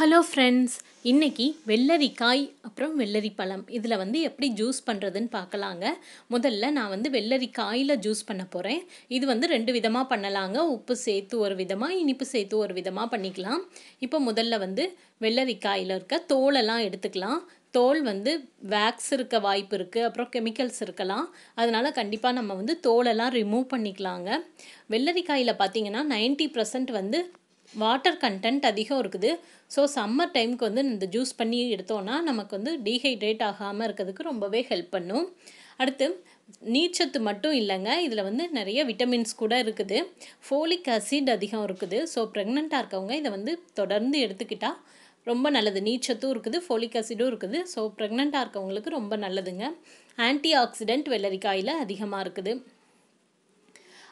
hello friends இன்றைக்கி வெள்ளரிக்காய் அப்புறம் வெள்ளரி பழம் இதில் வந்து எப்படி ஜூஸ் பண்ணுறதுன்னு பார்க்கலாங்க முதல்ல நான் வந்து வெள்ளரிக்காயில் ஜூஸ் பண்ண போகிறேன் இது வந்து ரெண்டு விதமாக பண்ணலாங்க உப்பு சேர்த்து ஒரு விதமாக இனிப்பு சேர்த்து ஒரு விதமாக பண்ணிக்கலாம் இப்போ முதல்ல வந்து வெள்ளரிக்காயில் இருக்க தோலெல்லாம் எடுத்துக்கலாம் தோல் வந்து வேக்ஸ் இருக்க வாய்ப்பு இருக்குது அப்புறம் கெமிக்கல்ஸ் இருக்கலாம் அதனால் கண்டிப்பாக நம்ம வந்து தோலெல்லாம் ரிமூவ் பண்ணிக்கலாங்க வெள்ளரிக்காயில் பார்த்திங்கன்னா நைன்ட்டி பர்சன்ட் வந்து வாட்டர் கண்டென்ட் அதிகம் இருக்குது ஸோ சம்மர் டைமுக்கு வந்து இந்த ஜூஸ் பண்ணி எடுத்தோன்னா நமக்கு வந்து டீஹைட்ரேட் ஆகாமல் இருக்கிறதுக்கு ரொம்பவே ஹெல்ப் பண்ணும் அடுத்து நீச்சத்து மட்டும் இல்லைங்க இதில் வந்து நிறைய விட்டமின்ஸ் கூட இருக்குது ஃபோலிக் அசிட் அதிகம் இருக்குது ஸோ ப்ரெக்னெண்ட்டாக இருக்கவங்க இதை வந்து தொடர்ந்து எடுத்துக்கிட்டால் ரொம்ப நல்லது நீச்சத்தும் இருக்குது ஃபோலிக் அசிடும் இருக்குது ஸோ ப்ரெக்னெண்ட்டாக இருக்கவங்களுக்கு ரொம்ப நல்லதுங்க ஆன்டி ஆக்சிடெண்ட் வெள்ளரிக்காயில் அதிகமாக இருக்குது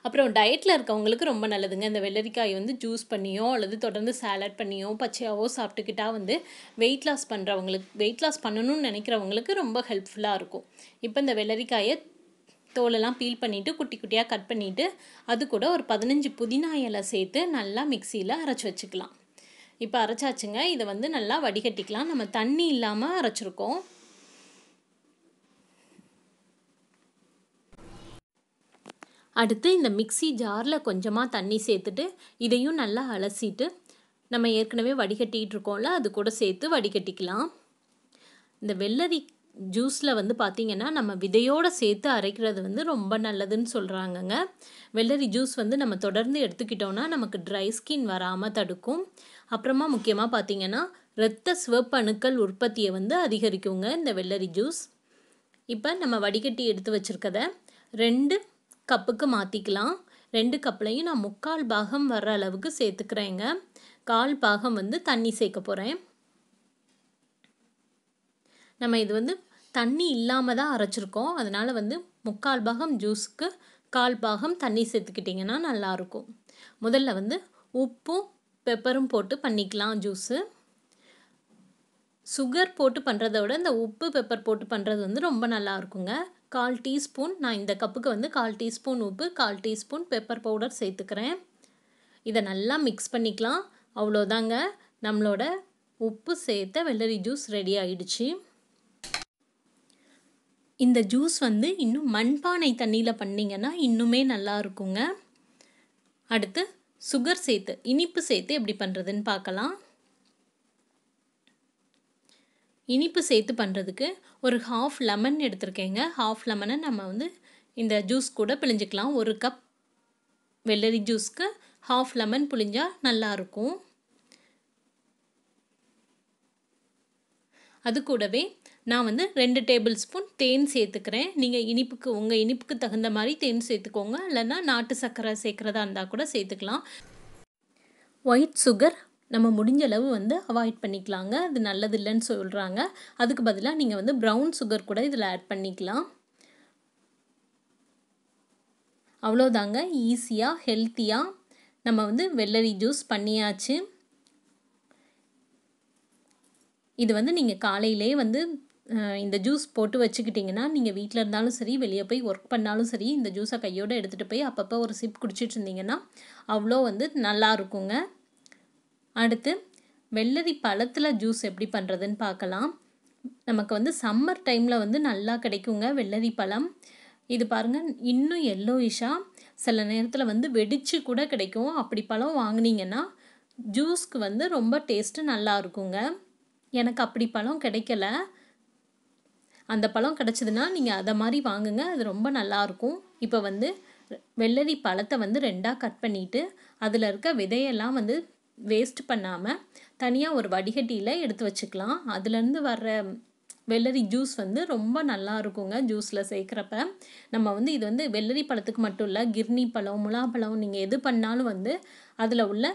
அப்புறம் டயட்டில் இருக்கவங்களுக்கு ரொம்ப நல்லதுங்க இந்த வெள்ளரிக்காய் வந்து ஜூஸ் பண்ணியோ அல்லது தொடர்ந்து சாலட் பண்ணியோ பச்சையாவோ சாப்பிட்டுக்கிட்டா வந்து வெயிட் லாஸ் பண்ணுறவங்களுக்கு வெயிட் லாஸ் பண்ணணும்னு நினைக்கிறவங்களுக்கு ரொம்ப ஹெல்ப்ஃபுல்லாக இருக்கும் இப்போ இந்த வெள்ளரிக்காயை தோலெல்லாம் பீல் பண்ணிவிட்டு குட்டி குட்டியாக கட் பண்ணிவிட்டு அது கூட ஒரு பதினஞ்சு புதினா இலை சேர்த்து நல்லா மிக்சியில் அரைச்சி வச்சுக்கலாம் இப்போ அரைச்சாச்சுங்க இதை வந்து நல்லா வடிகட்டிக்கலாம் நம்ம தண்ணி இல்லாமல் அரைச்சிருக்கோம் அடுத்து இந்த மிக்சி ஜாரில் கொஞ்சமாக தண்ணி சேர்த்துட்டு இதையும் நல்லா அலசிட்டு நம்ம ஏற்கனவே வடிகட்டிகிட்டு இருக்கோம்ல அது கூட சேர்த்து வடிகட்டிக்கலாம் இந்த வெள்ளரி ஜூஸில் வந்து பார்த்திங்கன்னா நம்ம விதையோடு சேர்த்து அரைக்கிறது வந்து ரொம்ப நல்லதுன்னு சொல்கிறாங்கங்க வெள்ளரி ஜூஸ் வந்து நம்ம தொடர்ந்து எடுத்துக்கிட்டோன்னா நமக்கு ட்ரை ஸ்கின் வராமல் தடுக்கும் அப்புறமா முக்கியமாக பார்த்திங்கன்னா இரத்த சிவப்பு அணுக்கள் உற்பத்தியை வந்து அதிகரிக்குங்க இந்த வெள்ளரி ஜூஸ் இப்போ நம்ம வடிகட்டி எடுத்து வச்சுருக்கத ரெண்டு கப்புக்கு மாற்றிக்கலாம் ரெண்டு கப்புலையும் நான் முக்கால் பாகம் வர்ற அளவுக்கு சேர்த்துக்கிறேங்க கால் பாகம் வந்து தண்ணி சேர்க்க போகிறேன் நம்ம இது வந்து தண்ணி இல்லாமல் தான் அரைச்சிருக்கோம் அதனால் வந்து முக்கால் பாகம் ஜூஸுக்கு கால் பாகம் தண்ணி சேர்த்துக்கிட்டிங்கன்னா நல்லாயிருக்கும் முதல்ல வந்து உப்பும் பெப்பரும் போட்டு பண்ணிக்கலாம் ஜூஸு சுகர் போட்டு பண்ணுறத விட இந்த உப்பு பெப்பர் போட்டு பண்ணுறது வந்து ரொம்ப நல்லா இருக்குங்க கால் டீஸ்பூன் நான் இந்த கப்புக்கு வந்து கால் டீஸ்பூன் உப்பு கால் டீஸ்பூன் பெப்பர் பவுடர் சேர்த்துக்கிறேன் இதை நல்லா மிக்ஸ் பண்ணிக்கலாம் அவ்வளோதாங்க நம்மளோட உப்பு சேர்த்த வெள்ளரி ஜூஸ் ரெடி ஆகிடுச்சு இந்த ஜூஸ் வந்து இன்னும் மண்பானை தண்ணியில் பண்ணிங்கன்னா இன்னுமே நல்லா இருக்குங்க அடுத்து சுகர் சேர்த்து இனிப்பு சேர்த்து எப்படி பண்ணுறதுன்னு பார்க்கலாம் இனிப்பு சேர்த்து பண்ணுறதுக்கு ஒரு ஹாஃப் லெமன் எடுத்திருக்கேங்க ஹாஃப் லெமனை நம்ம வந்து இந்த ஜூஸ் கூட பிழிஞ்சிக்கலாம் ஒரு கப் வெள்ளரி ஜூஸ்க்கு ஹாஃப் லெமன் புளிஞ்சால் நல்லாயிருக்கும் அது கூடவே நான் வந்து ரெண்டு டேபிள் ஸ்பூன் தேன் சேர்த்துக்கிறேன் நீங்கள் இனிப்புக்கு உங்கள் இனிப்புக்கு தகுந்த மாதிரி தேன் சேர்த்துக்கோங்க இல்லைன்னா நாட்டு சர்க்கரை சேர்க்குறதா இருந்தால் கூட சேர்த்துக்கலாம் ஒயிட் சுகர் நம்ம முடிஞ்ச அளவு வந்து அவாய்ட் பண்ணிக்கலாங்க அது நல்லது இல்லைன்னு சொல்கிறாங்க அதுக்கு பதிலாக நீங்கள் வந்து ப்ரௌன் சுகர் கூட இதில் ஆட் பண்ணிக்கலாம் அவ்வளோதாங்க ஈஸியாக ஹெல்த்தியாக நம்ம வந்து வெள்ளரி ஜூஸ் பண்ணியாச்சு இது வந்து நீங்கள் காலையிலே வந்து இந்த ஜூஸ் போட்டு வச்சுக்கிட்டிங்கன்னா நீங்கள் வீட்டில் இருந்தாலும் சரி வெளியே போய் ஒர்க் பண்ணாலும் சரி இந்த ஜூஸை கையோடு எடுத்துகிட்டு போய் அப்பப்போ ஒரு சிப் குடிச்சிட்டு இருந்தீங்கன்னா அவ்வளோ வந்து நல்லா இருக்குங்க அடுத்து வெள்ளரி பழத்தில் ஜூஸ் எப்படி பண்ணுறதுன்னு பார்க்கலாம் நமக்கு வந்து சம்மர் டைமில் வந்து நல்லா கிடைக்குங்க வெள்ளரி பழம் இது பாருங்கள் இன்னும் எல்லோயிஷாக சில நேரத்தில் வந்து வெடித்து கூட கிடைக்கும் அப்படி பழம் வாங்கினீங்கன்னா ஜூஸ்க்கு வந்து ரொம்ப டேஸ்ட்டு நல்லா இருக்குங்க எனக்கு அப்படி பழம் கிடைக்கல அந்த பழம் கிடச்சிதுன்னா நீங்கள் அதை மாதிரி வாங்குங்க அது ரொம்ப நல்லாயிருக்கும் இப்போ வந்து வெள்ளரி பழத்தை வந்து ரெண்டாக கட் பண்ணிவிட்டு அதில் இருக்க விதையெல்லாம் வந்து வேஸ்ட் பண்ணாமல் தனியாக ஒரு வடிகட்டியில் எடுத்து வச்சுக்கலாம் அதுலேருந்து வர்ற வெள்ளரி ஜூஸ் வந்து ரொம்ப நல்லா இருக்குங்க ஜூஸில் சேர்க்குறப்ப நம்ம வந்து இது வந்து வெள்ளரி பழத்துக்கு மட்டும் இல்லை கிர்னி பழம் முலாப்பழம் நீங்கள் எது பண்ணாலும் வந்து அதில் உள்ள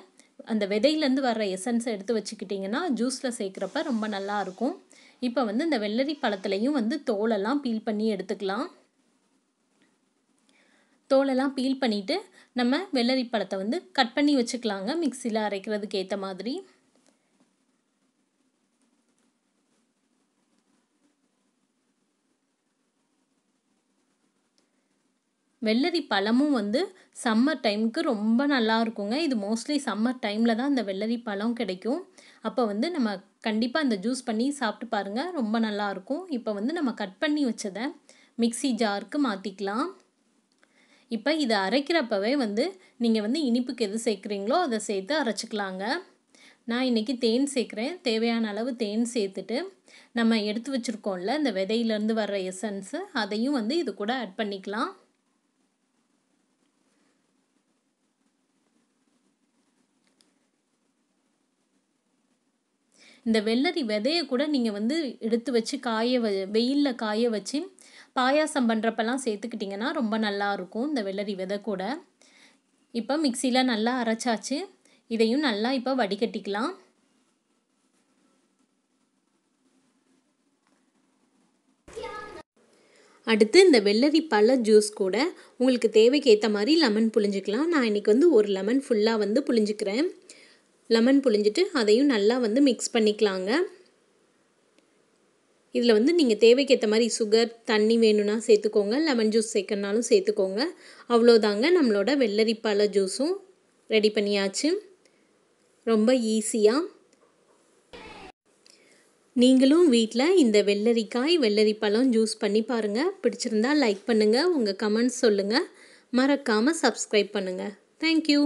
அந்த விதையிலேருந்து வர்ற எசன்ஸை எடுத்து வச்சுக்கிட்டிங்கன்னா ஜூஸில் சேர்க்குறப்ப ரொம்ப நல்லாயிருக்கும் இப்போ வந்து இந்த வெள்ளரி பழத்துலேயும் வந்து தோலெல்லாம் பீல் பண்ணி எடுத்துக்கலாம் தோலெல்லாம் பீல் பண்ணிவிட்டு நம்ம வெள்ளரி பழத்தை வந்து கட் பண்ணி வச்சுக்கலாங்க மிக்சியில் அரைக்கிறதுக்கு ஏற்ற மாதிரி வெள்ளரி பழமும் வந்து சம்மர் டைமுக்கு ரொம்ப நல்லா இருக்குங்க இது மோஸ்ட்லி சம்மர் டைமில் தான் இந்த வெள்ளரி பழம் கிடைக்கும் அப்போ வந்து நம்ம கண்டிப்பாக அந்த ஜூஸ் பண்ணி சாப்பிட்டு பாருங்கள் ரொம்ப நல்லாயிருக்கும் இப்போ வந்து நம்ம கட் பண்ணி வச்சதை மிக்சி ஜாருக்கு மாற்றிக்கலாம் இப்போ இதை அரைக்கிறப்பவே வந்து நீங்கள் வந்து இனிப்புக்கு எது சேர்க்குறீங்களோ அதை சேர்த்து அரைச்சிக்கலாங்க நான் இன்றைக்கி தேன் சேர்க்குறேன் தேவையான அளவு தேன் சேர்த்துட்டு நம்ம எடுத்து வச்சுருக்கோம்ல இந்த விதையிலேருந்து வர்ற எசன்ஸு அதையும் வந்து இது கூட ஆட் பண்ணிக்கலாம் இந்த வெள்ளரி விதையை கூட நீங்கள் வந்து எடுத்து வச்சு காய வ வெயிலில் காய வச்சு பாயாசம் பண்ணுறப்பெல்லாம் சேர்த்துக்கிட்டிங்கன்னா ரொம்ப நல்லாயிருக்கும் இந்த வெள்ளரி விதை கூட இப்போ மிக்சியில் நல்லா அரைச்சாச்சு இதையும் நல்லா இப்போ வடிகட்டிக்கலாம் அடுத்து இந்த வெள்ளரி பழ ஜூஸ் கூட உங்களுக்கு தேவைக்கு ஏற்ற மாதிரி லெமன் புழிஞ்சிக்கலாம் நான் இன்றைக்கி வந்து ஒரு லெமன் ஃபுல்லாக வந்து புழிஞ்சிக்கிறேன் லெமன் புழிஞ்சிட்டு அதையும் நல்லா வந்து மிக்ஸ் பண்ணிக்கலாங்க இதில் வந்து நீங்கள் தேவைக்கேற்ற மாதிரி சுகர் தண்ணி வேணும்னா சேர்த்துக்கோங்க லெமன் ஜூஸ் சேர்க்கணுனாலும் சேர்த்துக்கோங்க அவ்வளோதாங்க நம்மளோட வெள்ளரிப்பால ஜூஸும் ரெடி பண்ணியாச்சு ரொம்ப ஈஸியாக நீங்களும் வீட்டில் இந்த வெள்ளரிக்காய் வெள்ளரிப்பழம் ஜூஸ் பண்ணி பாருங்கள் பிடிச்சிருந்தா லைக் பண்ணுங்கள் உங்கள் கமெண்ட்ஸ் சொல்லுங்கள் மறக்காமல் சப்ஸ்கிரைப் பண்ணுங்கள் தேங்க்யூ